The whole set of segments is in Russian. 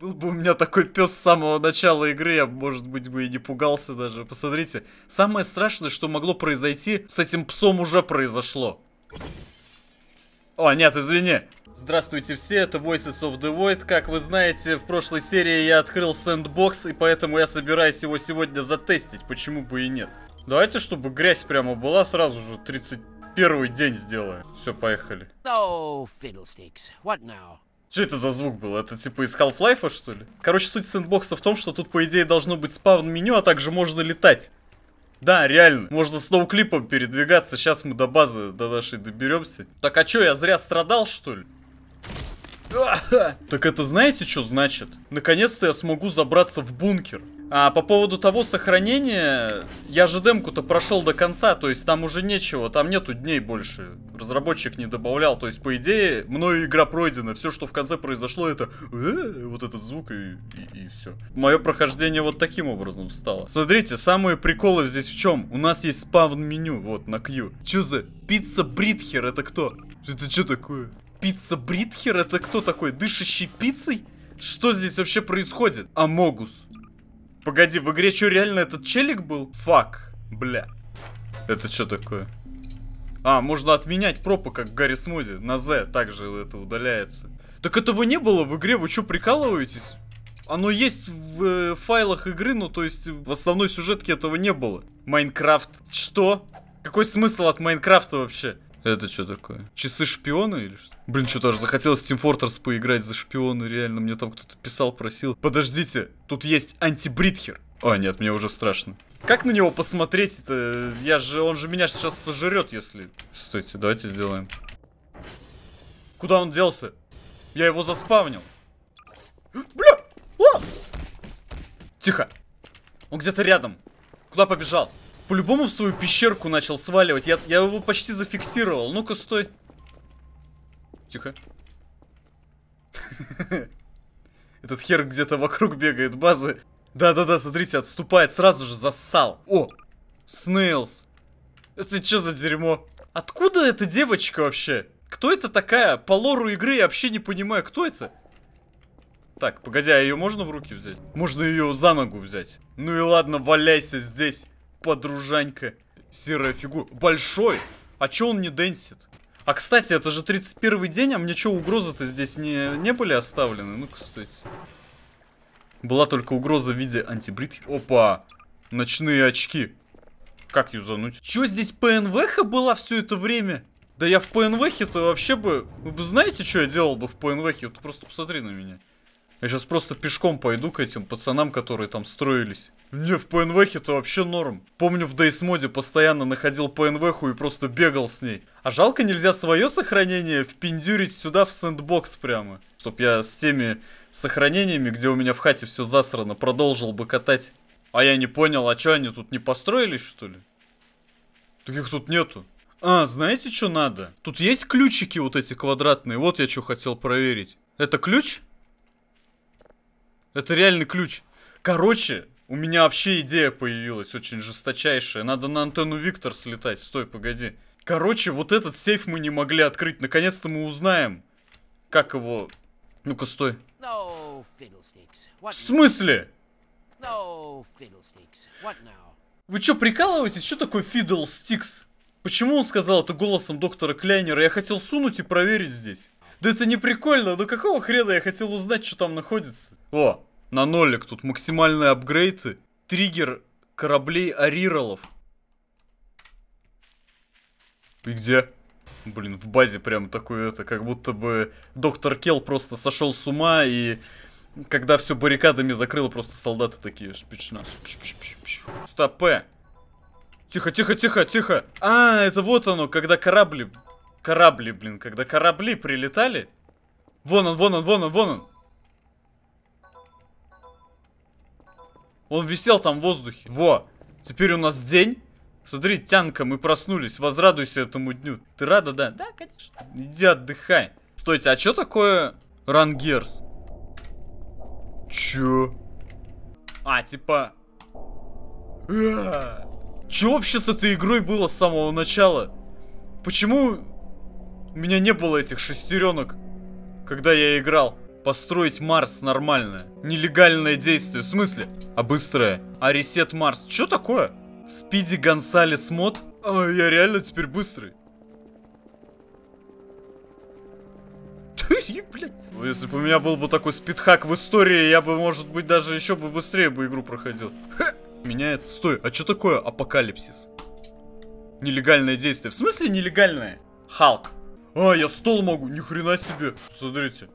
Был бы у меня такой пес с самого начала игры, я, может быть, бы и не пугался даже. Посмотрите, самое страшное, что могло произойти, с этим псом уже произошло. О, нет, извини. Здравствуйте все, это Voices of the Void. Как вы знаете, в прошлой серии я открыл сэндбокс, и поэтому я собираюсь его сегодня затестить, почему бы и нет. Давайте, чтобы грязь прямо была, сразу же 31 день сделаем. Все, поехали. Oh, fiddlesticks. What now? Что это за звук был? Это типа из Half-Life, что ли? Короче, суть сэндбокса в том, что тут, по идее, должно быть спавн-меню, а также можно летать. Да, реально, можно с ноуклипом передвигаться, сейчас мы до базы до нашей доберемся. Так, а чё, я зря страдал, что ли? Так это знаете, что значит? Наконец-то я смогу забраться в бункер. А по поводу того сохранения, я же демку-то прошел до конца, то есть там уже нечего, там нету дней больше. Разработчик не добавлял, то есть по идее мною игра пройдена. Все, что в конце произошло, это «Э, вот этот звук и, и, и все. Мое прохождение вот таким образом стало. Смотрите, самые приколы здесь в чем? У нас есть спавн-меню, вот, на Q. Че за пицца Бритхер, это кто? Это что такое? Пицца Бритхер, это кто такой? Дышащий пиццей? Что здесь вообще происходит? Амогус. Погоди, в игре что, реально этот челик был? Фак, бля. Это что такое? А, можно отменять пропы, как в Гарри Смузи. На Z также это удаляется. Так этого не было в игре, вы что, прикалываетесь? Оно есть в э, файлах игры, но ну, то есть в основной сюжетке этого не было. Майнкрафт. Что? Какой смысл от Майнкрафта вообще? Это что такое? Часы шпиона или что? Блин, что-то аж захотелось в Team Fortress поиграть за шпиона, реально. Мне там кто-то писал, просил. Подождите, тут есть антибритхер. О нет, мне уже страшно. Как на него посмотреть-то? Я же, он же меня сейчас сожрет, если... Стойте, давайте сделаем. Куда он делся? Я его заспавнил. Бля! о! Тихо! Он где-то рядом. Куда побежал? по-любому в свою пещерку начал сваливать. Я, я его почти зафиксировал. Ну-ка, стой. Тихо. Этот хер где-то вокруг бегает базы. Да-да-да, смотрите, отступает, сразу же зассал. О, Снейлс. Это что за дерьмо? Откуда эта девочка вообще? Кто это такая? По лору игры я вообще не понимаю, кто это? Так, погоди, а ее можно в руки взять? Можно ее за ногу взять. Ну и ладно, валяйся здесь подружанька. Серая фигура. Большой! А чё он не денсит? А, кстати, это же 31 день, а мне чё, угрозы-то здесь не, не были оставлены? Ну-ка, стойте. Была только угроза в виде антибрит. Опа! Ночные очки. Как юзануть? Чё, здесь ПНВХ была все это время? Да я в ПНВХе-то вообще бы... Вы бы знаете, что я делал бы в ПНВХе? Вот просто посмотри на меня. Я сейчас просто пешком пойду к этим пацанам, которые там строились. Мне в пнв это вообще норм. Помню, в дейсмоде постоянно находил пнв и просто бегал с ней. А жалко, нельзя свое сохранение впендюрить сюда в сэндбокс прямо. Чтоб я с теми сохранениями, где у меня в хате все засрано, продолжил бы катать. А я не понял, а что они тут не построились, что ли? Таких тут нету. А, знаете, что надо? Тут есть ключики вот эти квадратные. Вот я что хотел проверить. Это ключ? Это реально ключ. Короче, у меня вообще идея появилась очень жесточайшая. Надо на антенну Виктор слетать. Стой, погоди. Короче, вот этот сейф мы не могли открыть. Наконец-то мы узнаем, как его... Ну-ка, стой. В смысле? Вы что, прикалываетесь? Что такое стикс? Почему он сказал это голосом доктора Кляйнера? Я хотел сунуть и проверить здесь. Да это не прикольно, ну какого хрена я хотел узнать, что там находится? О, на нолик. Тут максимальные апгрейды. Триггер кораблей Ариролов. И где? Блин, в базе прям такое это, как будто бы доктор Кел просто сошел с ума и когда все баррикадами закрыло, просто солдаты такие шпич нас. Э. Тихо, тихо, тихо, тихо. А, это вот оно, когда корабли... Корабли, блин, когда корабли прилетали. Вон он, вон он, вон он, вон он. Он висел там в воздухе. Во! Теперь у нас день. Смотри, Тянка, мы проснулись. Возрадуйся этому дню. Ты рада, да? Да, конечно. Иди отдыхай. Стойте, а что такое рангерс? Чё? А, типа... Чё вообще с этой игрой было с самого начала? Почему у меня не было этих шестеренок, когда я играл? построить Марс нормальное. Нелегальное действие. В смысле? А быстрое? А ресет Марс? Чё такое? Спиди Гонсалес мод? А, я реально теперь быстрый. блядь. Ну, если бы у меня был бы такой спидхак в истории, я бы, может быть, даже еще бы быстрее бы игру проходил. Ха! Меняется. Стой, а что такое апокалипсис? Нелегальное действие. В смысле нелегальное? Халк. А, я стол могу, ни хрена себе. Смотрите.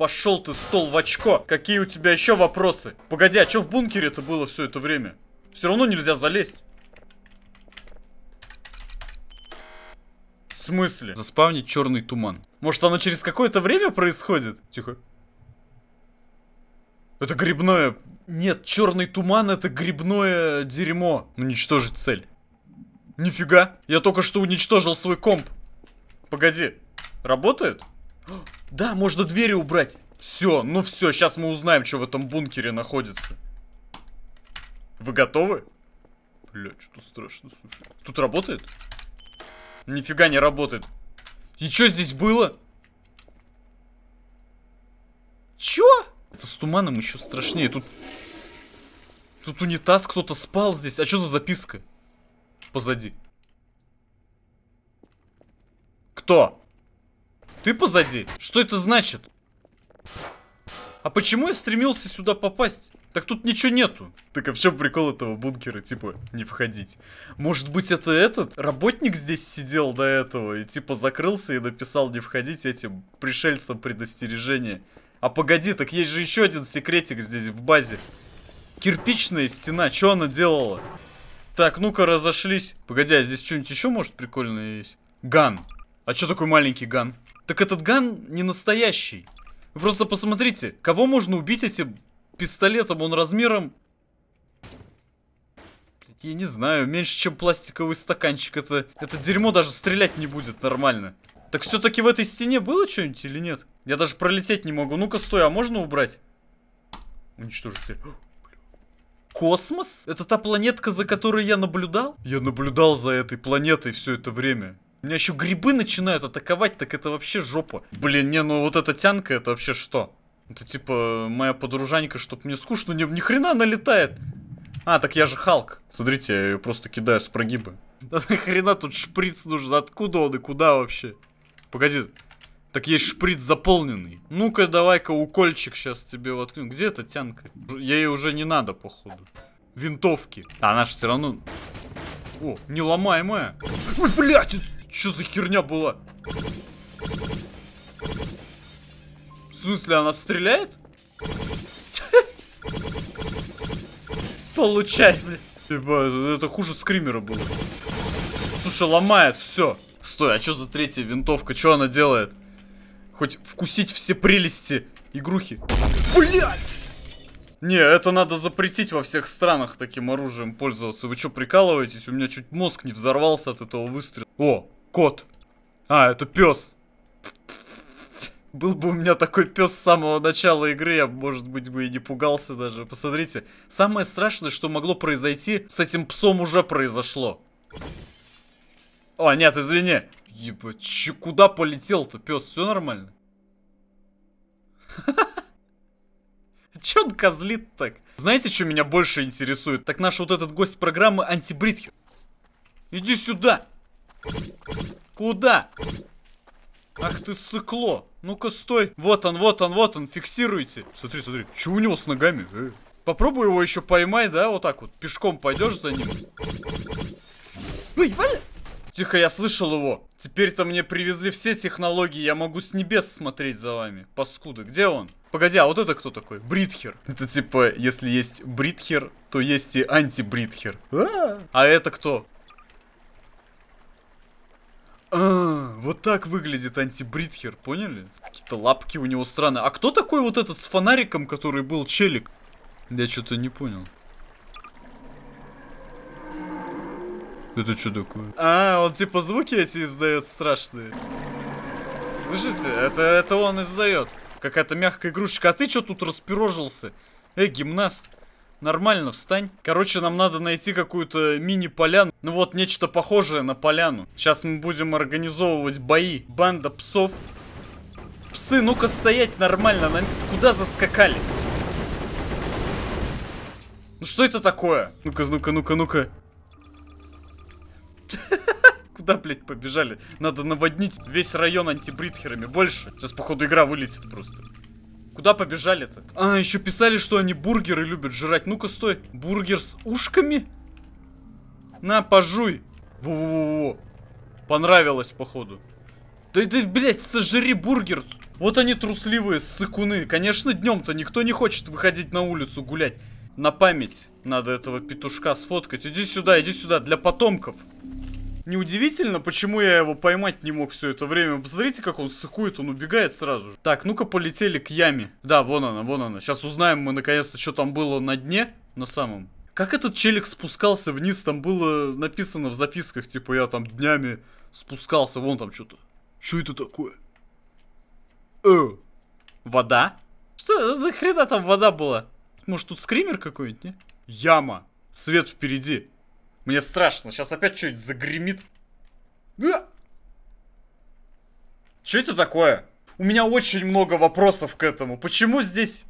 Пошел ты, стол в очко. Какие у тебя еще вопросы? Погоди, а что в бункере-то было все это время? Все равно нельзя залезть. В смысле? Заспавнить черный туман. Может, оно через какое-то время происходит? Тихо. Это грибное... Нет, черный туман это грибное дерьмо. Уничтожить цель. Нифига, я только что уничтожил свой комп. Погоди, работает? Да, можно двери убрать. Все, ну все, сейчас мы узнаем, что в этом бункере находится. Вы готовы? Бля, что-то страшно, слушай. Тут работает? Нифига не работает. И что здесь было? Чё? Это с туманом еще страшнее. Тут... Тут унитаз, кто-то спал здесь. А что за записка? Позади. Кто? Ты позади? Что это значит? А почему я стремился сюда попасть? Так тут ничего нету. Так а в чем прикол этого бункера, типа, не входить? Может быть это этот? Работник здесь сидел до этого и типа закрылся и написал не входить этим пришельцам предостережение. А погоди, так есть же еще один секретик здесь в базе. Кирпичная стена, что она делала? Так, ну-ка разошлись. Погоди, а здесь что-нибудь еще может прикольное есть? Ган. А что такой маленький ган? Так этот ган не настоящий. Вы просто посмотрите, кого можно убить этим пистолетом? Он размером... Я не знаю, меньше, чем пластиковый стаканчик. Это, это дерьмо даже стрелять не будет нормально. Так все-таки в этой стене было что-нибудь или нет? Я даже пролететь не могу. Ну-ка, стой, а можно убрать? Уничтожить Космос? Это та планетка, за которой я наблюдал? Я наблюдал за этой планетой все это время. Меня еще грибы начинают атаковать, так это вообще жопа. Блин, не, ну вот эта тянка, это вообще что? Это типа э, моя подружанька, чтоб мне скучно, ну, не ни хрена она летает. А, так я же Халк. Смотрите, я ее просто кидаю с прогиба. Да нахрена тут шприц нужен? Откуда он и куда вообще? Погоди, так есть шприц заполненный. Ну-ка, давай-ка укольчик сейчас тебе воткну. Где эта тянка? Ей уже не надо, походу. Винтовки. А она же все равно... О, неломаемая. Ой, блядь, что за херня была? В смысле, она стреляет? Получай, блядь, типа, это хуже скримера было. Слушай, ломает все. Стой, а что за третья винтовка? Что она делает? Хоть вкусить все прелести игрухи. Блядь! Не, это надо запретить во всех странах таким оружием пользоваться. Вы что, прикалываетесь? У меня чуть мозг не взорвался от этого выстрела. О, Кот. А, это пес. Был бы у меня такой пес с самого начала игры, я, может быть, бы и не пугался даже. Посмотрите, самое страшное, что могло произойти, с этим псом уже произошло. О, нет, извини. Ебать, че, куда полетел-то пес? Все нормально? Че он козлит так? Знаете, что меня больше интересует? Так наш вот этот гость программы антибритхер. Иди сюда! Куда? Ах ты сыкло. Ну-ка стой. Вот он, вот он, вот он. Фиксируйте. Смотри, смотри. Чего у него с ногами? Э. Попробуй его еще поймай, да? Вот так вот. Пешком пойдешь за ним. Ой, Тихо, я слышал его. Теперь-то мне привезли все технологии. Я могу с небес смотреть за вами. Паскуда. Где он? Погоди, а вот это кто такой? Бритхер. Это типа, если есть бритхер, то есть и антибритхер. А, -а, -а. а это кто? А, вот так выглядит антибритхер, поняли? Какие-то лапки у него странные. А кто такой вот этот с фонариком, который был челик? Я что-то не понял. Это что такое? А, он типа звуки эти издает страшные. Слышите? Это, это он издает. Какая-то мягкая игрушечка. А ты что тут распирожился? Эй, гимнаст. Нормально, встань. Короче, нам надо найти какую-то мини-поляну. Ну вот, нечто похожее на поляну. Сейчас мы будем организовывать бои. Банда псов. Псы, ну-ка стоять нормально. Нам куда заскакали? Ну что это такое? Ну-ка, ну-ка, ну-ка, ну-ка. Куда, блядь, побежали? Надо наводнить весь район антибритхерами. Больше. Сейчас, походу, игра вылетит просто. Куда побежали-то? А, еще писали, что они бургеры любят жрать. Ну-ка, стой. Бургер с ушками? На, пожуй. Во-во-во. Понравилось, походу. Да ты, блядь, сожри бургер. Вот они трусливые сыкуны. Конечно, днем-то никто не хочет выходить на улицу гулять. На память надо этого петушка сфоткать. Иди сюда, иди сюда, для потомков. Неудивительно, почему я его поймать не мог все это время. Посмотрите, как он сыкует, он убегает сразу же. Так, ну-ка полетели к яме. Да, вон она, вон она. Сейчас узнаем мы наконец-то, что там было на дне, на самом. Как этот челик спускался вниз, там было написано в записках, типа, я там днями спускался, вон там что-то. Что это такое? Э, вода? Что, да хрена там вода была? Может, тут скример какой-нибудь, не? Яма. Свет впереди. Мне страшно. Сейчас опять что-нибудь загремит. А! Что это такое? У меня очень много вопросов к этому. Почему здесь...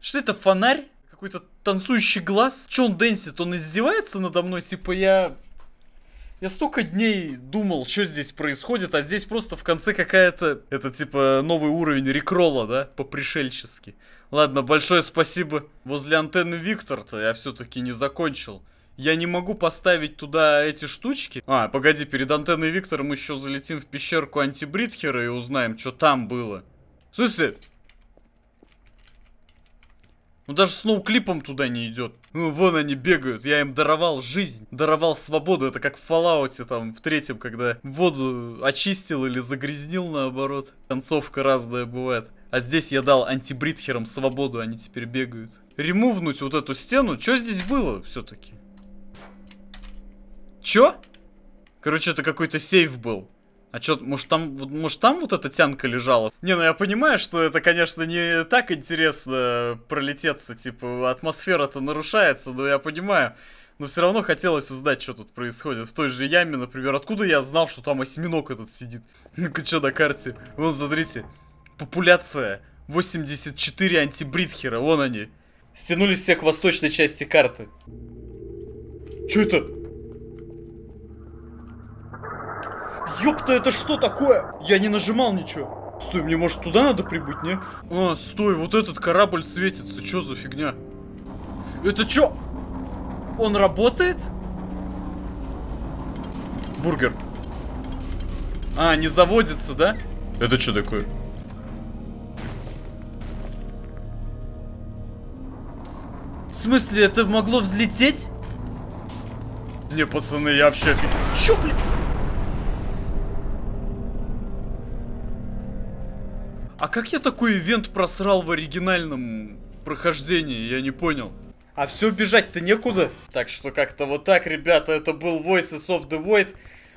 Что это, фонарь? Какой-то танцующий глаз? Че он дэнсит? Он издевается надо мной? Типа я... Я столько дней думал, что здесь происходит, а здесь просто в конце какая-то... Это типа новый уровень рекрола, да? По-пришельчески. Ладно, большое спасибо. Возле антенны Виктор-то я все-таки не закончил я не могу поставить туда эти штучки. А, погоди, перед антенной Виктором еще залетим в пещерку антибритхера и узнаем, что там было. В ну даже с ноуклипом туда не идет. Ну, вон они бегают, я им даровал жизнь, даровал свободу. Это как в Fallout там, в третьем, когда воду очистил или загрязнил, наоборот. Концовка разная бывает. А здесь я дал антибритхерам свободу, они теперь бегают. Ремувнуть вот эту стену, что здесь было все-таки? Чё? Короче, это какой-то сейф был. А чё, может там, может там вот эта тянка лежала? Не, ну я понимаю, что это, конечно, не так интересно пролететься, типа, атмосфера-то нарушается, но я понимаю. Но все равно хотелось узнать, что тут происходит. В той же яме, например, откуда я знал, что там осьминог этот сидит? Ну-ка, что на карте? Вон, смотрите, популяция 84 антибритхера, вон они. Стянулись все к восточной части карты. Чё это? Ёпта, это что такое? Я не нажимал ничего. Стой, мне может туда надо прибыть, не? А, стой, вот этот корабль светится. что за фигня? Это чё? Он работает? Бургер. А, не заводится, да? Это что такое? В смысле, это могло взлететь? Не, пацаны, я вообще офигел. Чё, блин? А как я такой ивент просрал в оригинальном прохождении? Я не понял. А все бежать-то некуда. Так что как-то вот так, ребята, это был Voices of the Void.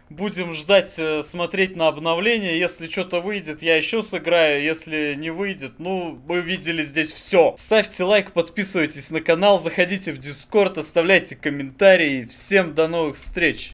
Будем ждать, э, смотреть на обновление. Если что-то выйдет, я еще сыграю. Если не выйдет, ну, мы видели здесь все. Ставьте лайк, подписывайтесь на канал, заходите в Дискорд, оставляйте комментарии. Всем до новых встреч!